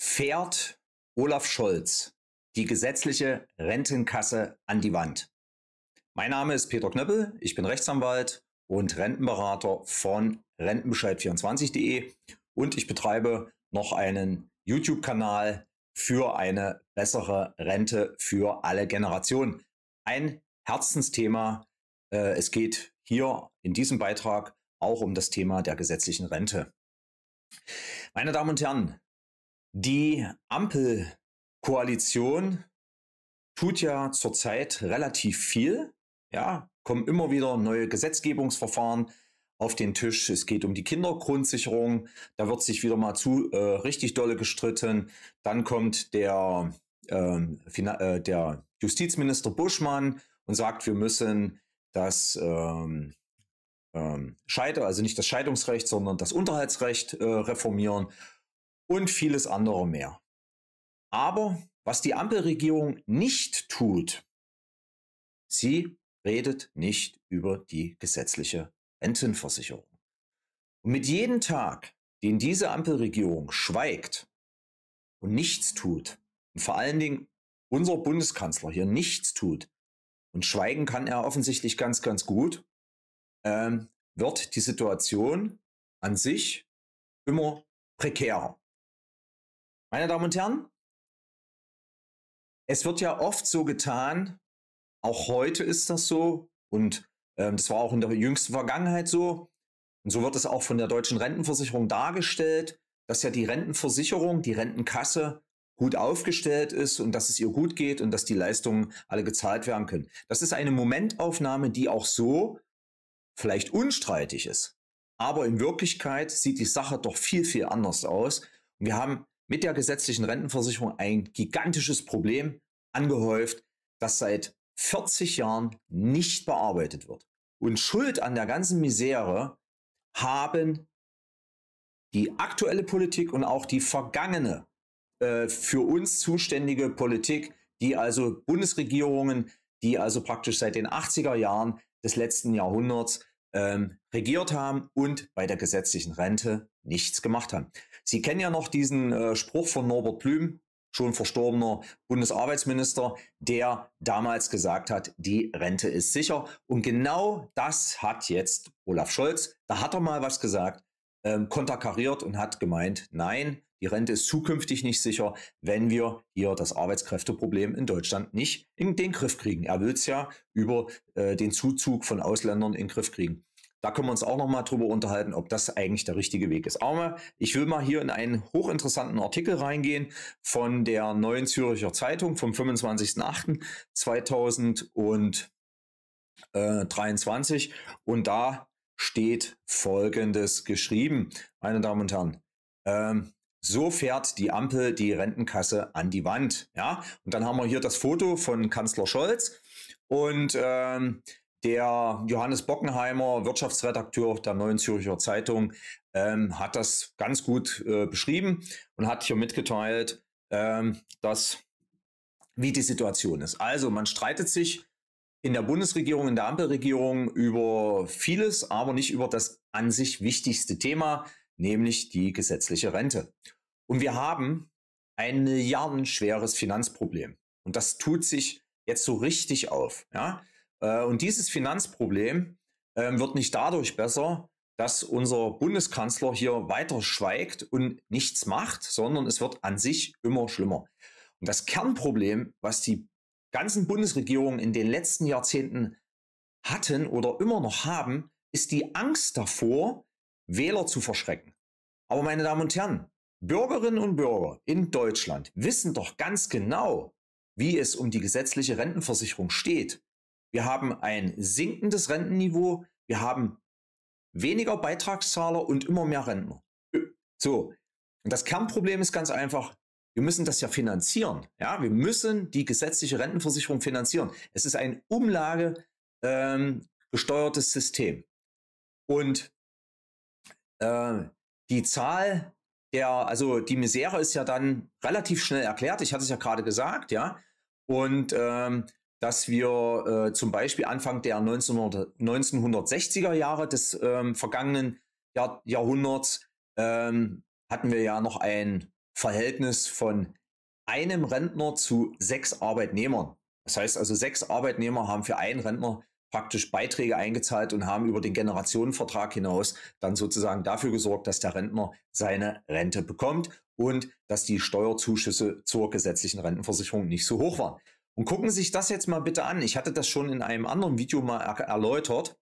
fährt Olaf Scholz die gesetzliche Rentenkasse an die Wand. Mein Name ist Peter Knöppel, ich bin Rechtsanwalt und Rentenberater von rentenbescheid24.de und ich betreibe noch einen YouTube-Kanal für eine bessere Rente für alle Generationen. Ein Herzensthema. Äh, es geht hier in diesem Beitrag auch um das Thema der gesetzlichen Rente. Meine Damen und Herren, die Ampelkoalition tut ja zurzeit relativ viel. Ja, kommen immer wieder neue Gesetzgebungsverfahren auf den Tisch. Es geht um die Kindergrundsicherung. Da wird sich wieder mal zu äh, richtig dolle gestritten. Dann kommt der, äh, äh, der Justizminister Buschmann und sagt, wir müssen das ähm, ähm, Scheide, also nicht das Scheidungsrecht, sondern das Unterhaltsrecht äh, reformieren und vieles andere mehr. Aber was die Ampelregierung nicht tut, sie redet nicht über die gesetzliche Rentenversicherung. Und mit jedem Tag, den diese Ampelregierung schweigt und nichts tut, und vor allen Dingen unser Bundeskanzler hier nichts tut, und schweigen kann er offensichtlich ganz, ganz gut, ähm, wird die Situation an sich immer prekärer. Meine Damen und Herren, es wird ja oft so getan, auch heute ist das so und ähm, das war auch in der jüngsten Vergangenheit so und so wird es auch von der deutschen Rentenversicherung dargestellt, dass ja die Rentenversicherung, die Rentenkasse gut aufgestellt ist und dass es ihr gut geht und dass die Leistungen alle gezahlt werden können. Das ist eine Momentaufnahme, die auch so vielleicht unstreitig ist. Aber in Wirklichkeit sieht die Sache doch viel, viel anders aus. Und wir haben mit der gesetzlichen Rentenversicherung ein gigantisches Problem angehäuft, das seit 40 Jahren nicht bearbeitet wird. Und Schuld an der ganzen Misere haben die aktuelle Politik und auch die vergangene äh, für uns zuständige Politik, die also Bundesregierungen, die also praktisch seit den 80er Jahren des letzten Jahrhunderts ähm, regiert haben und bei der gesetzlichen Rente nichts gemacht haben. Sie kennen ja noch diesen äh, Spruch von Norbert Blüm, schon verstorbener Bundesarbeitsminister, der damals gesagt hat, die Rente ist sicher. Und genau das hat jetzt Olaf Scholz, da hat er mal was gesagt, ähm, konterkariert und hat gemeint, nein, die Rente ist zukünftig nicht sicher, wenn wir hier das Arbeitskräfteproblem in Deutschland nicht in den Griff kriegen. Er will es ja über äh, den Zuzug von Ausländern in den Griff kriegen. Da können wir uns auch nochmal drüber unterhalten, ob das eigentlich der richtige Weg ist. Aber ich will mal hier in einen hochinteressanten Artikel reingehen von der Neuen Züricher Zeitung vom 25.08.2023. Und da steht Folgendes geschrieben, meine Damen und Herren. Ähm, so fährt die Ampel die Rentenkasse an die Wand. Ja, und dann haben wir hier das Foto von Kanzler Scholz. Und ähm, der Johannes Bockenheimer, Wirtschaftsredakteur der Neuen Zürcher Zeitung, ähm, hat das ganz gut äh, beschrieben und hat hier mitgeteilt, ähm, dass, wie die Situation ist. Also man streitet sich in der Bundesregierung, in der Ampelregierung über vieles, aber nicht über das an sich wichtigste Thema, nämlich die gesetzliche Rente. Und wir haben ein milliardenschweres Finanzproblem. Und das tut sich jetzt so richtig auf. Ja? Äh, und dieses Finanzproblem ähm, wird nicht dadurch besser, dass unser Bundeskanzler hier weiter schweigt und nichts macht, sondern es wird an sich immer schlimmer. Und das Kernproblem, was die ganzen Bundesregierungen in den letzten Jahrzehnten hatten oder immer noch haben, ist die Angst davor, Wähler zu verschrecken. Aber meine Damen und Herren, Bürgerinnen und Bürger in Deutschland wissen doch ganz genau, wie es um die gesetzliche Rentenversicherung steht. Wir haben ein sinkendes Rentenniveau. Wir haben weniger Beitragszahler und immer mehr Rentner. So. Und das Kernproblem ist ganz einfach. Wir müssen das ja finanzieren. Ja, wir müssen die gesetzliche Rentenversicherung finanzieren. Es ist ein umlagegesteuertes ähm, System. Und äh, die Zahl der, also die Misere ist ja dann relativ schnell erklärt. Ich hatte es ja gerade gesagt, ja. Und ähm, dass wir äh, zum Beispiel Anfang der 1960er Jahre des ähm, vergangenen Jahr, Jahrhunderts ähm, hatten wir ja noch ein Verhältnis von einem Rentner zu sechs Arbeitnehmern. Das heißt also, sechs Arbeitnehmer haben für einen Rentner praktisch Beiträge eingezahlt und haben über den Generationenvertrag hinaus dann sozusagen dafür gesorgt, dass der Rentner seine Rente bekommt und dass die Steuerzuschüsse zur gesetzlichen Rentenversicherung nicht so hoch waren. Und gucken Sie sich das jetzt mal bitte an. Ich hatte das schon in einem anderen Video mal er erläutert,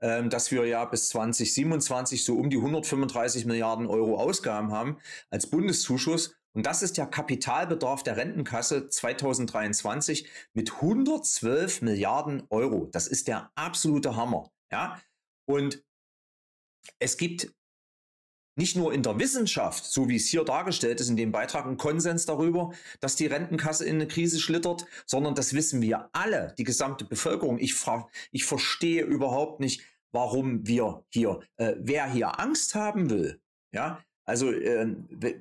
ähm, dass wir ja bis 2027 so um die 135 Milliarden Euro Ausgaben haben als Bundeszuschuss. Und das ist der Kapitalbedarf der Rentenkasse 2023 mit 112 Milliarden Euro. Das ist der absolute Hammer. Ja? Und es gibt nicht nur in der Wissenschaft, so wie es hier dargestellt ist in dem Beitrag, ein Konsens darüber, dass die Rentenkasse in eine Krise schlittert, sondern das wissen wir alle, die gesamte Bevölkerung. Ich, ich verstehe überhaupt nicht, warum wir hier, äh, wer hier Angst haben will. Ja, also äh,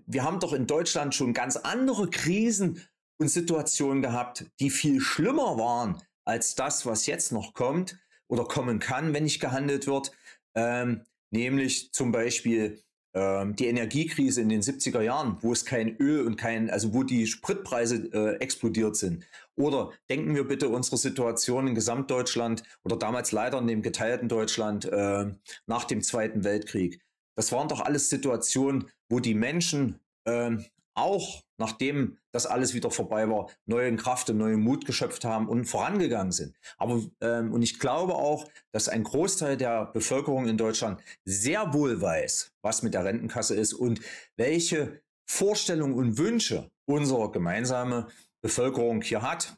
wir haben doch in Deutschland schon ganz andere Krisen und Situationen gehabt, die viel schlimmer waren als das, was jetzt noch kommt oder kommen kann, wenn nicht gehandelt wird. Ähm, nämlich zum Beispiel ähm, die Energiekrise in den 70er Jahren, wo es kein Öl und kein, also wo die Spritpreise äh, explodiert sind. Oder denken wir bitte unsere Situation in Gesamtdeutschland oder damals leider in dem geteilten Deutschland äh, nach dem Zweiten Weltkrieg. Das waren doch alles Situationen, wo die Menschen ähm, auch nachdem das alles wieder vorbei war, neue Kraft und neuen Mut geschöpft haben und vorangegangen sind. Aber ähm, und ich glaube auch, dass ein Großteil der Bevölkerung in Deutschland sehr wohl weiß, was mit der Rentenkasse ist und welche Vorstellungen und Wünsche unsere gemeinsame Bevölkerung hier hat.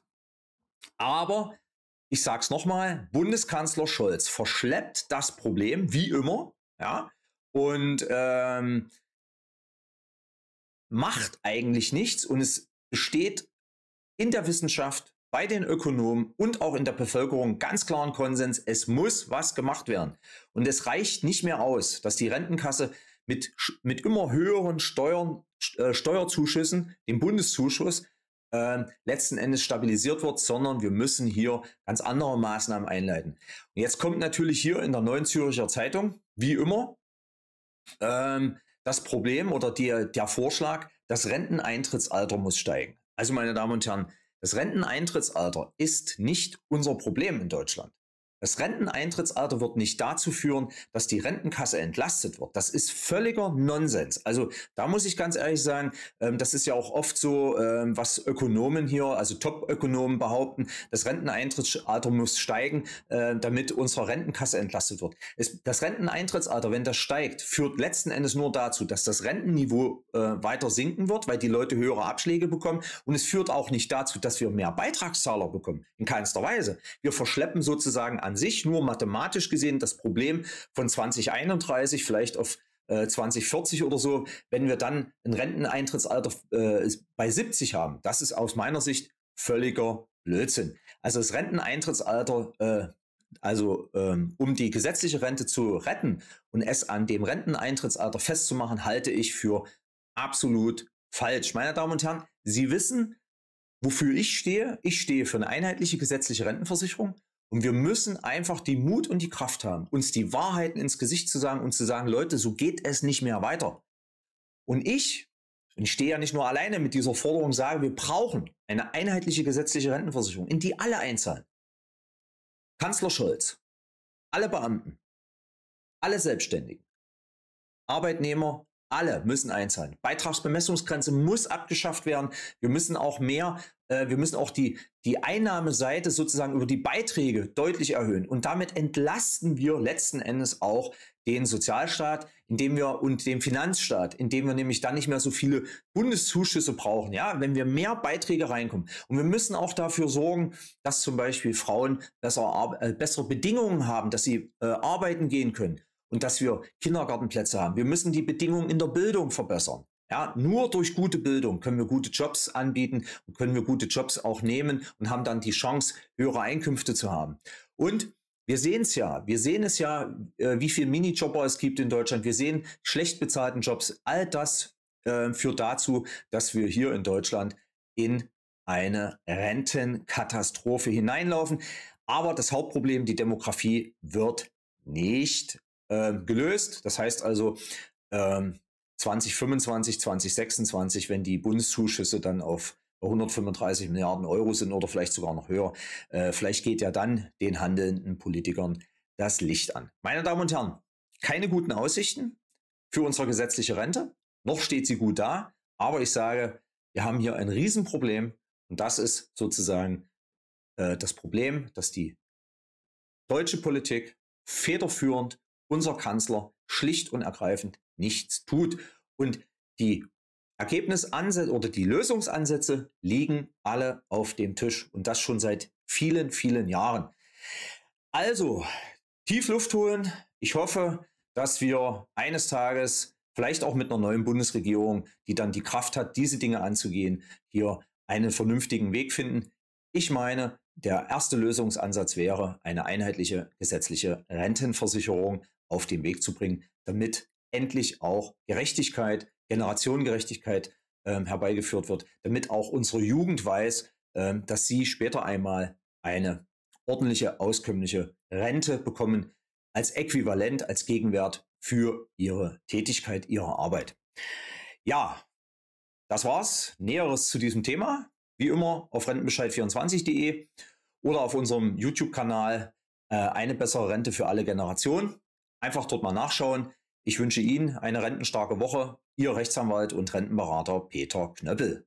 Aber ich sage es nochmal, Bundeskanzler Scholz verschleppt das Problem wie immer, ja, und ähm, macht eigentlich nichts und es besteht in der Wissenschaft, bei den Ökonomen und auch in der Bevölkerung ganz klaren Konsens, es muss was gemacht werden. Und es reicht nicht mehr aus, dass die Rentenkasse mit, mit immer höheren Steuern, äh, Steuerzuschüssen, dem Bundeszuschuss, äh, letzten Endes stabilisiert wird, sondern wir müssen hier ganz andere Maßnahmen einleiten. Und jetzt kommt natürlich hier in der Neuen Zürcher Zeitung, wie immer, ähm, das Problem oder die, der Vorschlag, das Renteneintrittsalter muss steigen. Also meine Damen und Herren, das Renteneintrittsalter ist nicht unser Problem in Deutschland. Das Renteneintrittsalter wird nicht dazu führen, dass die Rentenkasse entlastet wird. Das ist völliger Nonsens. Also da muss ich ganz ehrlich sagen, ähm, das ist ja auch oft so, ähm, was Ökonomen hier, also Top-Ökonomen behaupten, das Renteneintrittsalter muss steigen, äh, damit unsere Rentenkasse entlastet wird. Es, das Renteneintrittsalter, wenn das steigt, führt letzten Endes nur dazu, dass das Rentenniveau äh, weiter sinken wird, weil die Leute höhere Abschläge bekommen. Und es führt auch nicht dazu, dass wir mehr Beitragszahler bekommen. In keinster Weise. Wir verschleppen sozusagen an an sich nur mathematisch gesehen das Problem von 2031 vielleicht auf 2040 äh, oder so, wenn wir dann ein Renteneintrittsalter äh, bei 70 haben. Das ist aus meiner Sicht völliger Blödsinn. Also das Renteneintrittsalter, äh, also ähm, um die gesetzliche Rente zu retten und es an dem Renteneintrittsalter festzumachen, halte ich für absolut falsch. Meine Damen und Herren, Sie wissen, wofür ich stehe. Ich stehe für eine einheitliche gesetzliche Rentenversicherung und wir müssen einfach die Mut und die Kraft haben, uns die Wahrheiten ins Gesicht zu sagen und zu sagen, Leute, so geht es nicht mehr weiter. Und ich, und ich stehe ja nicht nur alleine mit dieser Forderung, sage, wir brauchen eine einheitliche gesetzliche Rentenversicherung, in die alle einzahlen. Kanzler Scholz, alle Beamten, alle Selbstständigen, Arbeitnehmer, alle müssen einzahlen. Beitragsbemessungsgrenze muss abgeschafft werden. Wir müssen auch mehr, äh, wir müssen auch die, die Einnahmeseite sozusagen über die Beiträge deutlich erhöhen. Und damit entlasten wir letzten Endes auch den Sozialstaat, indem wir und den Finanzstaat, indem wir nämlich dann nicht mehr so viele Bundeszuschüsse brauchen. Ja, wenn wir mehr Beiträge reinkommen. Und wir müssen auch dafür sorgen, dass zum Beispiel Frauen besser, äh, bessere Bedingungen haben, dass sie äh, arbeiten gehen können und dass wir Kindergartenplätze haben. Wir müssen die Bedingungen in der Bildung verbessern. Ja, nur durch gute Bildung können wir gute Jobs anbieten und können wir gute Jobs auch nehmen und haben dann die Chance, höhere Einkünfte zu haben. Und wir sehen es ja, wir sehen es ja, äh, wie viele Minijobber es gibt in Deutschland. Wir sehen schlecht bezahlten Jobs. All das äh, führt dazu, dass wir hier in Deutschland in eine Rentenkatastrophe hineinlaufen. Aber das Hauptproblem, die Demografie, wird nicht ähm, gelöst. Das heißt also, ähm, 2025, 2026, wenn die Bundeszuschüsse dann auf 135 Milliarden Euro sind oder vielleicht sogar noch höher, äh, vielleicht geht ja dann den handelnden Politikern das Licht an. Meine Damen und Herren, keine guten Aussichten für unsere gesetzliche Rente. Noch steht sie gut da, aber ich sage, wir haben hier ein Riesenproblem und das ist sozusagen äh, das Problem, dass die deutsche Politik federführend unser Kanzler schlicht und ergreifend nichts tut. Und die Ergebnisansätze oder die Lösungsansätze liegen alle auf dem Tisch und das schon seit vielen, vielen Jahren. Also, tief Luft holen. Ich hoffe, dass wir eines Tages, vielleicht auch mit einer neuen Bundesregierung, die dann die Kraft hat, diese Dinge anzugehen, hier einen vernünftigen Weg finden. Ich meine, der erste Lösungsansatz wäre eine einheitliche gesetzliche Rentenversicherung, auf den Weg zu bringen, damit endlich auch Gerechtigkeit, Generationengerechtigkeit ähm, herbeigeführt wird, damit auch unsere Jugend weiß, ähm, dass sie später einmal eine ordentliche, auskömmliche Rente bekommen als Äquivalent, als Gegenwert für ihre Tätigkeit, ihre Arbeit. Ja, das war's. Näheres zu diesem Thema, wie immer auf rentenbescheid24.de oder auf unserem YouTube-Kanal äh, Eine bessere Rente für alle Generationen. Einfach dort mal nachschauen. Ich wünsche Ihnen eine rentenstarke Woche. Ihr Rechtsanwalt und Rentenberater Peter Knöppel.